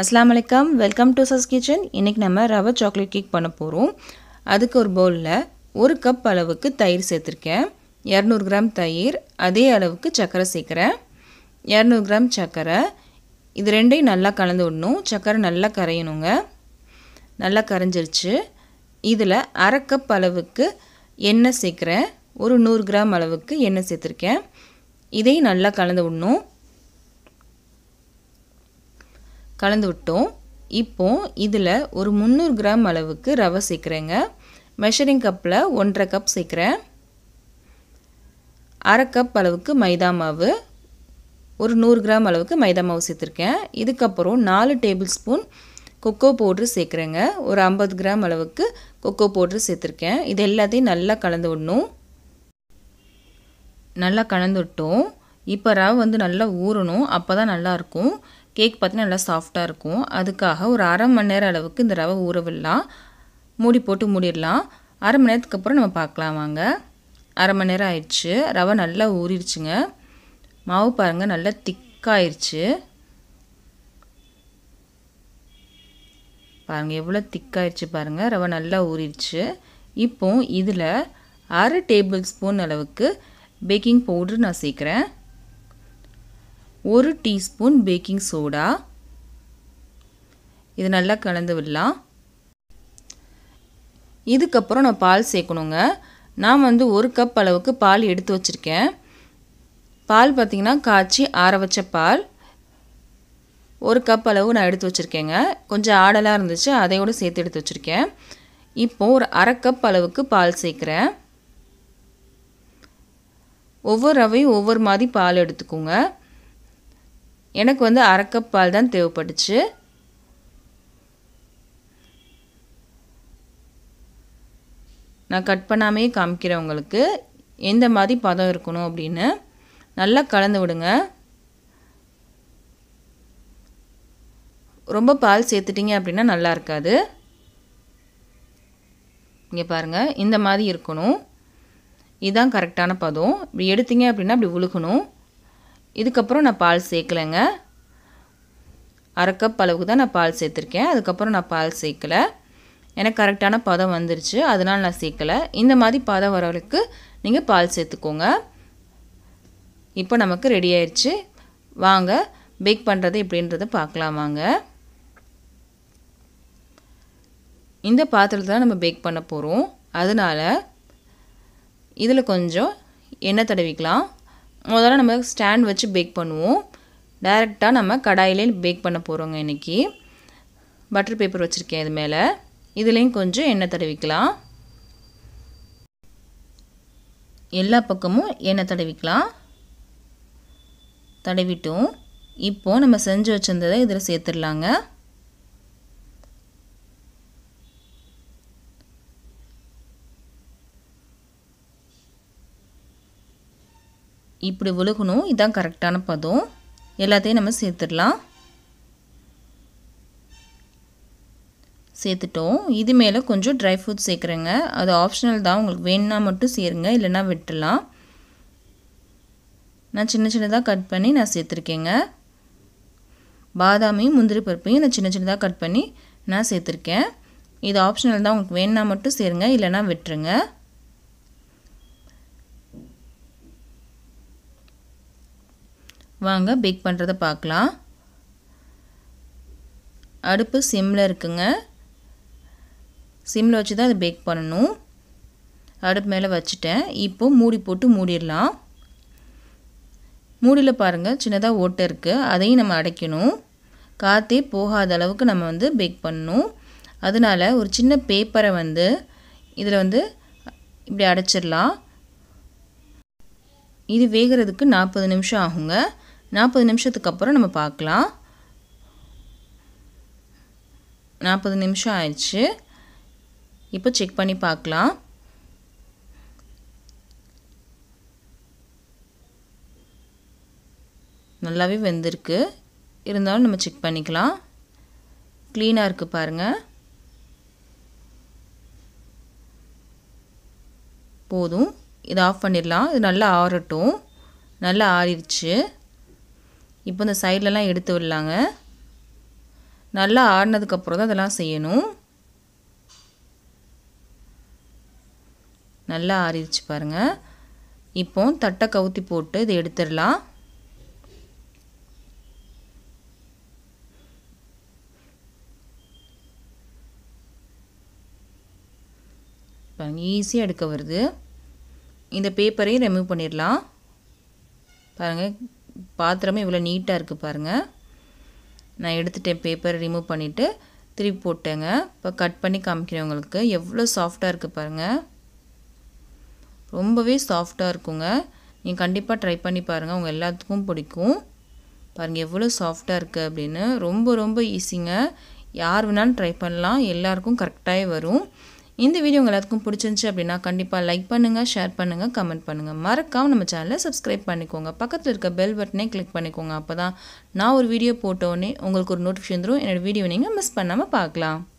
அஸ்லாம் வலைக்கம் welcome to சஸ் kitchen இன்றைக்கி நம்ம ரவை சாக்லேட் கேக் பண்ண போகிறோம் அதுக்கு ஒரு பவுலில் ஒரு கப் அளவுக்கு தயிர் சேர்த்துருக்கேன் இரநூறு கிராம் தயிர் அதே அளவுக்கு சர்க்கரை சேர்க்குறேன் இரநூறு கிராம் சர்க்கரை இது ரெண்டையும் நல்லா கலந்து விடணும் சர்க்கரை நல்லா கரையணுங்க நல்லா கரைஞ்சிருச்சு இதில் அரை கப் அளவுக்கு எண்ணெய் சேர்க்குறேன் ஒரு நூறு கிராம் அளவுக்கு எண்ணெய் சேர்த்துருக்கேன் இதையும் நல்லா கலந்து விடணும் கலந்து விட்டோம் இப்போது இதில் ஒரு முந்நூறு கிராம் அளவுக்கு ரவை சேர்க்குறேங்க மெஷரிங் கப்பில் ஒன்றரை கப் சேர்க்குறேன் அரை கப் அளவுக்கு மைதா மாவு ஒரு நூறு கிராம் அளவுக்கு மைதா மாவு சேர்த்துருக்கேன் இதுக்கப்புறம் நாலு டேபிள் ஸ்பூன் கொக்கோ பவுட்ரு சேர்க்குறேங்க ஒரு ஐம்பது கிராம் அளவுக்கு கொக்கோ பவுட்ரு சேர்த்துருக்கேன் இது எல்லாத்தையும் நல்லா கலந்து விடணும் நல்லா கலந்து விட்டோம் இப்போ ரவை வந்து நல்லா ஊறணும் அப்போ தான் நல்லாயிருக்கும் கேக் பார்த்தீங்கன்னா நல்லா சாஃப்டாக இருக்கும் அதுக்காக ஒரு அரை மணி நேரம் அளவுக்கு இந்த ரவை ஊற விடலாம் மூடி போட்டு மூடிடலாம் அரை மணி நேரத்துக்கு அப்புறம் நம்ம பார்க்கலாம் வாங்க அரை மணி நேரம் ஆயிடுச்சு ரவை நல்லா ஊறிடுச்சுங்க மாவு பாருங்கள் நல்லா திக்காயிருச்சு பாருங்கள் எவ்வளோ திக்காயிருச்சு பாருங்கள் ரவை நல்லா ஊறிடுச்சு இப்போ இதில் அரை டேபிள் ஸ்பூன் அளவுக்கு பேக்கிங் பவுட்ரு நான் சேர்க்குறேன் ஒரு டீஸ்பூன் பேக்கிங் சோடா இது நல்லா கலந்து விடலாம் இதுக்கப்புறம் நான் பால் சேர்க்கணுங்க நான் வந்து ஒரு கப் அளவுக்கு பால் எடுத்து வச்சுருக்கேன் பால் பார்த்திங்கன்னா காய்ச்சி ஆற வச்ச பால் ஒரு கப் அளவு நான் எடுத்து வச்சுருக்கேங்க கொஞ்சம் ஆடலாக இருந்துச்சு அதையோடு சேர்த்து எடுத்து வச்சுருக்கேன் இப்போது ஒரு அரை கப் அளவுக்கு பால் சேர்க்குறேன் ஒவ்வொரு ரவையும் ஒவ்வொரு மாதிரி பால் எடுத்துக்கோங்க எனக்கு வந்து அரைக்கப் பால் தான் தேவைப்பட்டுச்சு நான் கட் பண்ணாமே காமிக்கிறேன் உங்களுக்கு எந்த மாதிரி பதம் இருக்கணும் அப்படின்னு நல்லா கலந்து விடுங்க ரொம்ப பால் சேர்த்துட்டிங்க அப்படின்னா நல்லா இருக்காது இங்கே பாருங்கள் இந்த மாதிரி இருக்கணும் இதுதான் கரெக்டான பதம் இப்படி எடுத்தீங்க அப்படின்னா அப்படி உழுகணும் இதுக்கப்புறம் நான் பால் சேர்க்கலைங்க அரைக்கப் அளவுக்கு தான் நான் பால் சேர்த்துருக்கேன் அதுக்கப்புறம் நான் பால் சேர்க்கலை எனக்கு கரெக்டான பதம் வந்துருச்சு அதனால் நான் சேர்க்கலை இந்த மாதிரி பதம் வரவளுக்கு நீங்கள் பால் சேர்த்துக்கோங்க இப்போ நமக்கு ரெடி ஆயிடுச்சு வாங்க பேக் பண்ணுறது எப்படின்றத பார்க்கலாமாங்க இந்த பாத்திரத்தில் தான் நம்ம பேக் பண்ண போகிறோம் அதனால் இதில் கொஞ்சம் எண்ணெய் தடவிக்கலாம் முதல்ல நம்ம ஸ்டாண்ட் வச்சு பேக் பண்ணுவோம் டைரெக்டாக நம்ம கடாயிலே பேக் பண்ண போகிறோங்க இன்றைக்கி பட்டர் பேப்பர் வச்சுருக்கேன் இது மேலே இதுலேயும் கொஞ்சம் எண்ணெய் தடவிக்கலாம் எல்லா பக்கமும் எண்ணெய் தடவிக்கலாம் தடவிட்டோம் இப்போது நம்ம செஞ்சு வச்சுருந்ததை இதில் சேர்த்துடலாங்க இப்படி விழுகணும் இதுதான் கரெக்டான பதம் எல்லாத்தையும் நம்ம சேர்த்துடலாம் சேர்த்துட்டோம் இது மேலே கொஞ்சம் ட்ரை ஃப்ரூட்ஸ் சேர்க்குறேங்க அது ஆப்ஷனல் தான் உங்களுக்கு வேணுன்னா மட்டும் சேருங்க இல்லைனா வெட்டலாம் நான் சின்ன சின்னதாக கட் பண்ணி நான் சேர்த்துருக்கேங்க பாதாமையும் முந்திரி பருப்பையும் நான் சின்ன சின்னதாக கட் பண்ணி நான் சேர்த்துருக்கேன் இது ஆப்ஷனல் தான் உங்களுக்கு வேணுன்னா மட்டும் சேருங்க இல்லைனா வெட்டுருங்க வாங்க பேக் பண்ணுறத பார்க்கலாம் அடுப்பு சிம்மில் இருக்குங்க சிம்மில் வச்சு தான் அதை பேக் பண்ணணும் அடுப்பு மேலே வச்சுட்டேன் இப்போது மூடி போட்டு மூடிடலாம் மூடியில் பாருங்கள் சின்னதாக ஓட்டை இருக்குது அதையும் நம்ம அடைக்கணும் காற்றே போகாத அளவுக்கு நம்ம வந்து பேக் பண்ணணும் அதனால் ஒரு சின்ன பேப்பரை வந்து இதில் வந்து இப்படி அடைச்சிடலாம் இது வேகிறதுக்கு நாற்பது நிமிஷம் ஆகுங்க நாற்பது நிமிஷத்துக்கு அப்புறம் நம்ம பார்க்கலாம் நாற்பது நிமிஷம் ஆயிடுச்சு இப்போ செக் பண்ணி பார்க்கலாம் நல்லாவே வெந்திருக்கு இருந்தாலும் நம்ம செக் பண்ணிக்கலாம் க்ளீனாக இருக்குது பாருங்கள் போதும் இதை ஆஃப் பண்ணிடலாம் இது நல்லா ஆறட்டும் நல்லா ஆறிடுச்சு இப்போ இந்த சைட்லலாம் எடுத்து விடலாங்க நல்லா ஆடினதுக்கப்புறம் தான் அதெல்லாம் செய்யணும் நல்லா ஆறிடுச்சு பாருங்கள் இப்போ தட்டை கவுத்தி போட்டு இதை எடுத்துடலாம் பாருங்கள் ஈஸியாக எடுக்க வருது இந்த பேப்பரையும் ரிமூவ் பண்ணிடலாம் பாருங்கள் பாத்திரமே இவ்வளோ நீட்டாக இருக்குது பாருங்கள் நான் எடுத்துட்டேன் பேப்பர் ரிமூவ் பண்ணிவிட்டு திருப்பி போட்டேங்க இப்போ கட் பண்ணி காமிக்கிறேன் உங்களுக்கு எவ்வளோ சாஃப்டாக இருக்குது பாருங்கள் ரொம்பவே சாஃப்டாக இருக்குங்க நீங்கள் கண்டிப்பாக ட்ரை பண்ணி பாருங்கள் உங்கள் எல்லாத்துக்கும் பிடிக்கும் பாருங்கள் எவ்வளோ சாஃப்டாக இருக்குது அப்படின்னு ரொம்ப ரொம்ப ஈஸிங்க யார் வேணாலும் ட்ரை பண்ணலாம் எல்லாருக்கும் கரெக்டாகவே வரும் இந்த வீடியோ உங்கள் எல்லாத்துக்கும் பிடிச்சிருந்துச்சி அப்படின்னா கண்டிப்பாக லைக் பண்ணுங்கள் ஷேர் பண்ணுங்கள் கமெண்ட் பண்ணுங்கள் மறக்காம நம்ம சேனலை சப்ஸ்கிரைப் பண்ணிக்கோங்க பக்கத்தில் இருக்க பெல் பட்டனே கிளிக் பண்ணிக்கோங்க அப்போ தான் நான் ஒரு வீடியோ போட்டோன்னே உங்களுக்கு ஒரு நோட்டிஃபிகேஷன் தரும் என்னோடய வீடியோ நீங்கள் மிஸ் பண்ணாமல் பார்க்கலாம்